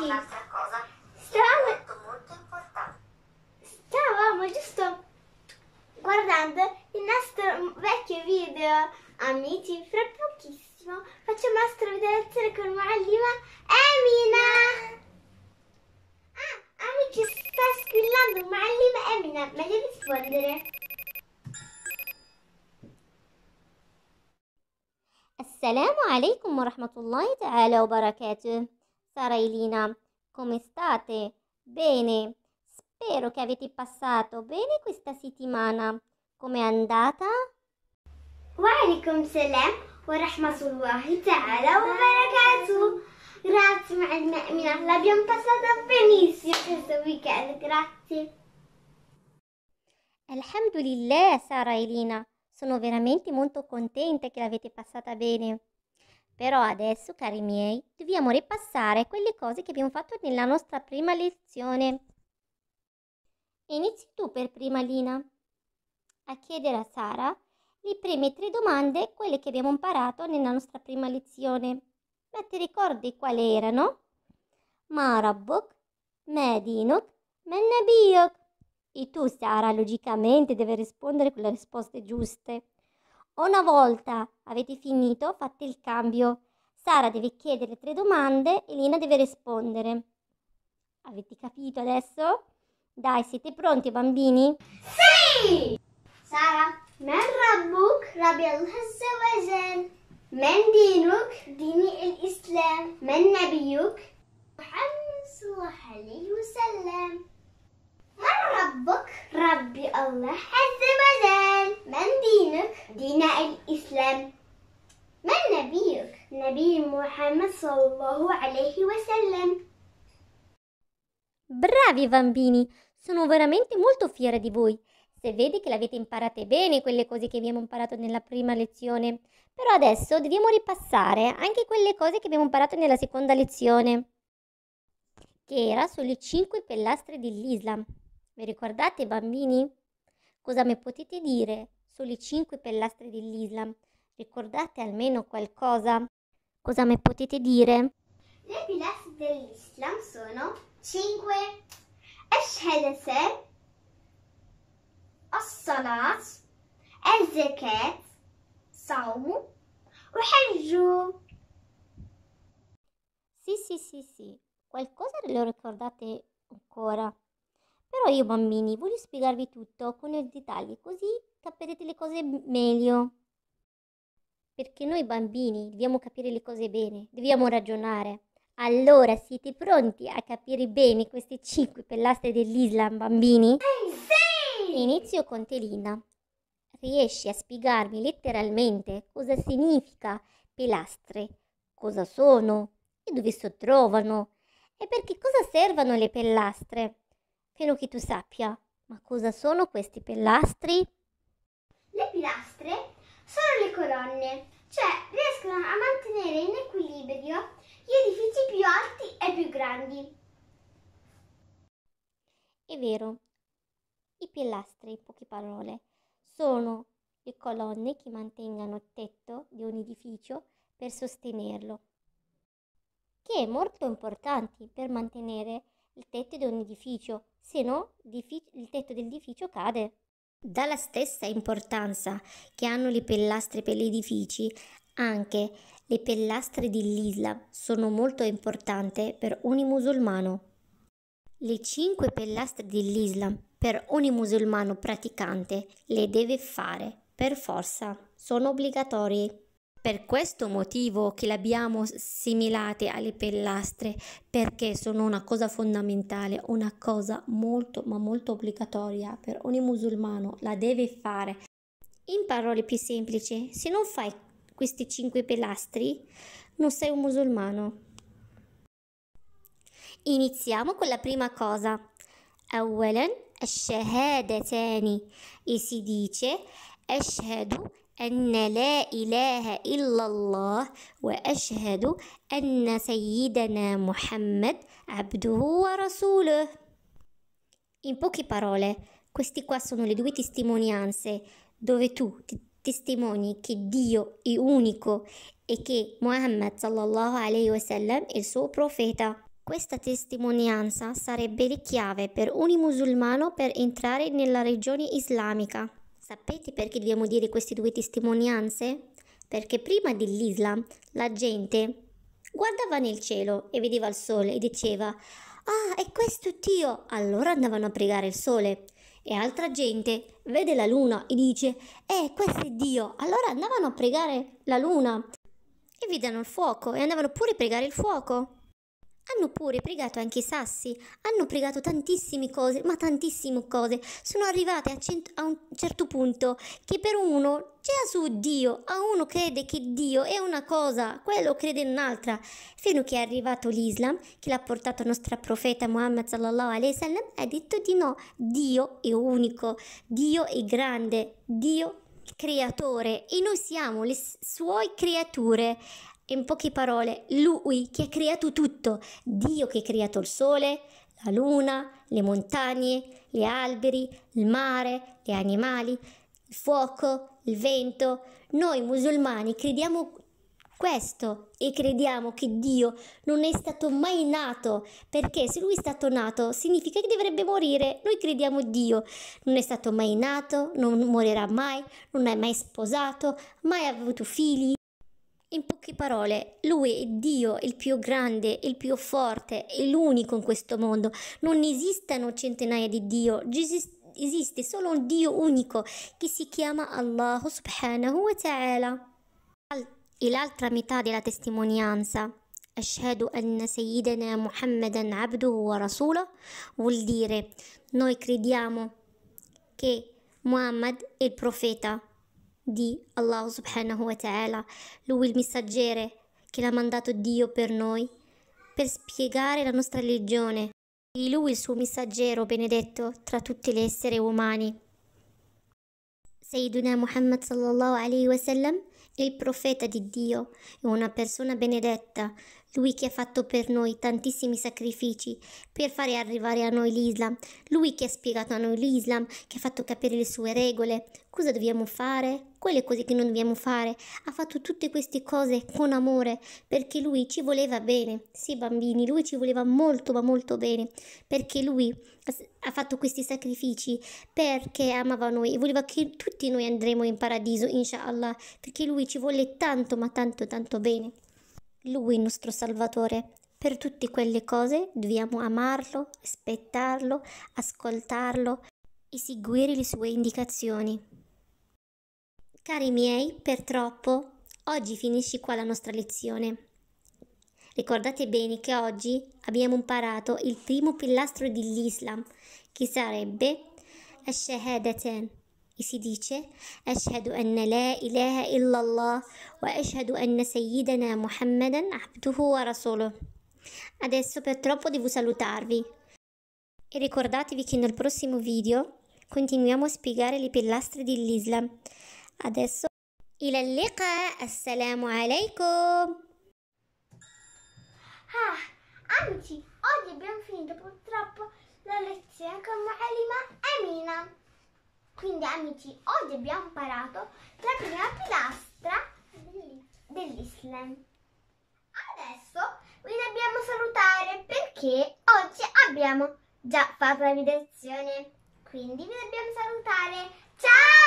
sì. un'altra cosa Stavamo... molto molto importante. Stavamo giusto guardando il nostro vecchio video, amici, fra pochissimo facciamo la nostra videolazione con Malima e Mina. Ah, amici, sta squillando Malima e Mina, meglio rispondere. السلام عليكم ورحمة الله تعالى وبركاته Sara Ilina. Come state? Bene. Spero che avete passato bene questa settimana. Come è andata? Walaikum salam wa rahmatullahi ta'ala wa barakatuh. Grazie Ma'alma'mina, l'abbiamo passata benissimo questo weekend, grazie. Alhamdulillah Sara Elina, sono veramente molto contenta che l'avete passata bene. Però adesso, cari miei, dobbiamo ripassare quelle cose che abbiamo fatto nella nostra prima lezione. Inizi tu per prima, Lina, a chiedere a Sara le prime tre domande, quelle che abbiamo imparato nella nostra prima lezione. Ma ti ricordi quali erano? Marabok, Medinok, Medinuk, E tu, Sara, logicamente deve rispondere con le risposte giuste. Una volta avete finito, fate il cambio. Sara deve chiedere tre domande e Lina deve rispondere. Avete capito adesso? Dai, siete pronti bambini? Sì! Sara, من ربك؟ رب الله عز وجل من دينك؟ ديني الإسلام من نبيك؟ محمد صلى الله عليه وسلم من ربك ربي الله عز وجل من دينك دين الإسلام من نبيك نبي محمد صلى الله عليه وسلم Bravi bambini, sono veramente molto fiera di voi. Se vedi che l'avete imparate bene quelle cose che abbiamo imparato nella prima lezione. Però adesso dobbiamo ripassare anche quelle cose che abbiamo imparato nella seconda lezione, che era sulle cinque pellastre dell'Islam. Vi ricordate, bambini? Cosa mi potete dire sulle cinque pilastri dell'Islam? Ricordate almeno qualcosa? Cosa mi potete dire? Le pilastri dell'Islam sono cinque. Ashhadase, As-Salat, Saumu, zakat Saum, Sì, sì, sì, sì, qualcosa le ricordate ancora? Però io bambini voglio spiegarvi tutto con i dettagli così capirete le cose meglio. Perché noi bambini dobbiamo capire le cose bene, dobbiamo ragionare. Allora siete pronti a capire bene queste cinque pillastre dell'Islam, bambini? Sì! Inizio con Telina. Riesci a spiegarmi letteralmente cosa significa pilastre, cosa sono e dove si trovano e per che cosa servono le pellastre? Spero che tu sappia. Ma cosa sono questi pilastri? Le pilastre sono le colonne, cioè riescono a mantenere in equilibrio gli edifici più alti e più grandi. È vero, i pilastri, in poche parole, sono le colonne che mantengono il tetto di un edificio per sostenerlo, che è molto importante per mantenere il il tetto di ogni edificio, se no il tetto dell'edificio cade. Dalla stessa importanza che hanno le pellastre per gli edifici, anche le pellastre dell'Islam sono molto importanti per ogni musulmano. Le cinque pellastre dell'Islam per ogni musulmano praticante le deve fare, per forza, sono obbligatorie. Per questo motivo che le abbiamo similate alle pellastre, perché sono una cosa fondamentale, una cosa molto ma molto obbligatoria per ogni musulmano, la deve fare. In parole più semplici, se non fai questi cinque pilastri, non sei un musulmano. Iniziamo con la prima cosa. أولا الشهادتان e si dice أشهد أن لا إله إلا الله وأشهد أن سيدنا محمد عبده ورسوله. In poche parole, queste qua sono le due testimonianze dove tu ti testimoni che Dio è unico e che Muhammad sallallahu alaihi wasallam è il suo profeta. Questa testimonianza sarebbe la chiave per ogni musulmano per entrare nella regione islamica. Sapete perché dobbiamo dire queste due testimonianze? Perché prima dell'Islam la gente guardava nel cielo e vedeva il sole e diceva Ah, è questo Dio! Allora andavano a pregare il sole. E altra gente vede la luna e dice Eh, questo è Dio! Allora andavano a pregare la luna. E vedano il fuoco e andavano pure a pregare il fuoco. Hanno pure pregato anche i sassi, hanno pregato tantissime cose, ma tantissime cose. Sono arrivate a, cent- a un certo punto che per uno c'è su Dio, a uno crede che Dio è una cosa, quello crede un'altra, fino che è arrivato l'Islam, che l'ha portato il nostro profeta Muhammad sallallahu alaihi wasallam, ha detto di no, Dio è unico, Dio è grande, Dio creatore e noi siamo le suoi creature in poche parole, Lui che ha creato tutto, Dio che ha creato il sole, la luna, le montagne, gli alberi, il mare, gli animali, il fuoco, il vento. Noi musulmani crediamo questo e crediamo che Dio non è stato mai nato, perché se lui è stato nato significa che dovrebbe morire. Noi crediamo Dio non è stato mai nato, non morirà mai, non è mai sposato, mai avuto figli. In poche parole, lui è Dio, il più grande, il più forte, è l'unico in questo mondo. Non esistono centinaia di Dio, esiste solo un Dio unico che si chiama Allah subhanahu wa ta'ala. E l'altra metà della testimonianza, Ashhadu anna Sayyidina Muhammadan abduhu wa rasulah, vuol dire noi crediamo che Muhammad è il profeta di Allah subhanahu wa ta'ala, lui il messaggero che l'ha mandato Dio per noi, per spiegare la nostra religione, di lui il suo messaggero benedetto tra tutti gli esseri umani. Sayyiduna Muhammad sallallahu alaihi è il profeta di Dio, è una persona benedetta, lui che ha fatto per noi tantissimi sacrifici per fare arrivare a noi l'Islam, lui che ha spiegato a noi l'Islam, che ha fatto capire le sue regole, cosa dobbiamo fare, quelle cose che non dobbiamo fare. Ha fatto tutte queste cose con amore perché lui ci voleva bene. Sì, bambini, lui ci voleva molto, ma molto bene perché lui ha fatto questi sacrifici perché amava noi e voleva che tutti noi andremo in paradiso, inshallah, perché lui ci vuole tanto, ma tanto, tanto bene. Lui, il nostro Salvatore, per tutte quelle cose dobbiamo amarlo, aspettarlo, ascoltarlo e seguire le sue indicazioni. Cari miei, purtroppo, oggi finisci qua la nostra lezione. Ricordate bene che oggi abbiamo imparato il primo pilastro dell'Islam, che sarebbe Ash-Shahadatan. E si dice Ashhadu anna la ilaha illallah wa ashhadu anna sayyidana Muhammadan abduhu wa rasuluh. Adesso purtroppo devo salutarvi. E ricordatevi che nel prossimo video continuiamo a spiegare le pillastre dell'Islam. Adesso il اللقاء assalamu alaikum. Ah, amici, oggi abbiamo finito purtroppo la lezione con Alima e Mina. Quindi amici, oggi abbiamo imparato la prima pilastra dell'Islam. Adesso vi dobbiamo salutare perché oggi abbiamo già fatto la videazione. Quindi vi dobbiamo salutare. Ciao!